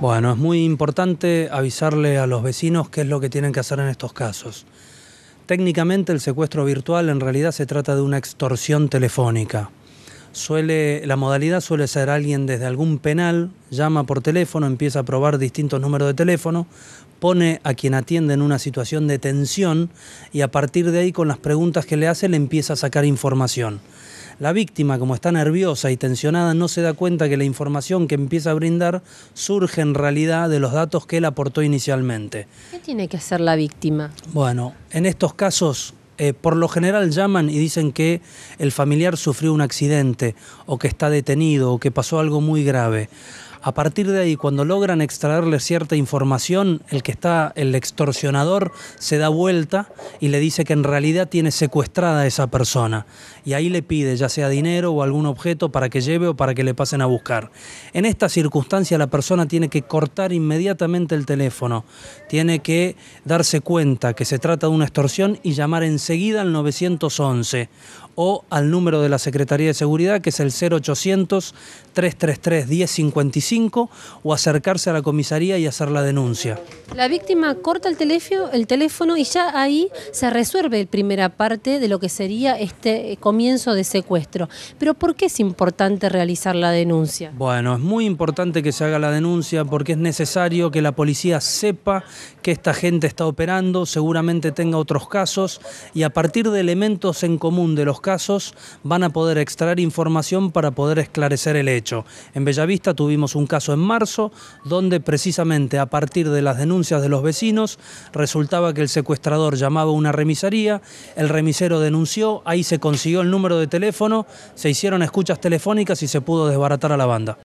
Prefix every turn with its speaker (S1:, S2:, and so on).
S1: Bueno, es muy importante avisarle a los vecinos qué es lo que tienen que hacer en estos casos. Técnicamente el secuestro virtual en realidad se trata de una extorsión telefónica suele, la modalidad suele ser alguien desde algún penal, llama por teléfono, empieza a probar distintos números de teléfono, pone a quien atiende en una situación de tensión y a partir de ahí con las preguntas que le hace le empieza a sacar información. La víctima, como está nerviosa y tensionada, no se da cuenta que la información que empieza a brindar surge en realidad de los datos que él aportó inicialmente.
S2: ¿Qué tiene que hacer la víctima?
S1: Bueno, en estos casos eh, por lo general llaman y dicen que el familiar sufrió un accidente o que está detenido o que pasó algo muy grave. A partir de ahí, cuando logran extraerle cierta información, el que está, el extorsionador, se da vuelta y le dice que en realidad tiene secuestrada a esa persona. Y ahí le pide, ya sea dinero o algún objeto para que lleve o para que le pasen a buscar. En esta circunstancia, la persona tiene que cortar inmediatamente el teléfono, tiene que darse cuenta que se trata de una extorsión y llamar enseguida al 911 o al número de la Secretaría de Seguridad, que es el 0800-333-1055, o acercarse a la comisaría y hacer la denuncia.
S2: La víctima corta el teléfono, y ya ahí se resuelve la primera parte de lo que sería este comienzo de secuestro. Pero ¿por qué es importante realizar la denuncia?
S1: Bueno, es muy importante que se haga la denuncia porque es necesario que la policía sepa que esta gente está operando, seguramente tenga otros casos y a partir de elementos en común de los casos, casos van a poder extraer información para poder esclarecer el hecho. En Bellavista tuvimos un caso en marzo donde precisamente a partir de las denuncias de los vecinos resultaba que el secuestrador llamaba a una remisaría, el remisero denunció, ahí se consiguió el número de teléfono, se hicieron escuchas telefónicas y se pudo desbaratar a la banda.